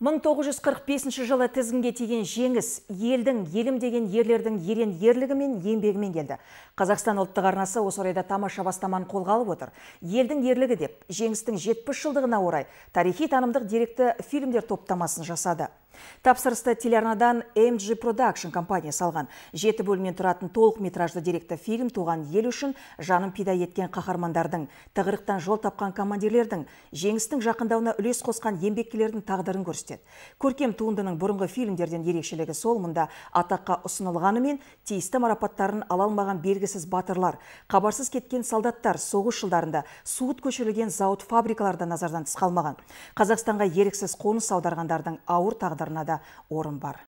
1945 жылы тізгінге тиген жеңіс елдің елім деген ерлердің ерен ерлігі мен еңбегімен келді қазақстан ұлттық арнасы осы орайда тамаша бастаман қолға алып отыр елдің ерлігі деп жеңістің 70 жылдығына орай тарихи танымдық деректі фильмдер топтамасын жасады Тапсырысты телеарнадан MG Production компаниясы салған Жеті бөлімнен тұратын толық метражды деректі фильм туған ел үшін жанын пида еткен қаһармандардың, тығырықтан жол тапқан командирлердің, жеңістің жақындауына үлес қосқан еңбеккерлердің тағдырын көрсетеді. Көркем туындының бұрынғы фильмдерден ерекшелігі сол мұнда атаққа ұсынылғанымен тиісті марапаттарын ала алмаған белгісіз батырлар, хабарсыз кеткен солдаттар соғыс жылдарында суыт көшірілген зауыт фабрикаларда назардан тыс қалмаған. Қазақстанға еріксіз қоныс аударғандардың ауыр тағдыры бағдарына да орын бар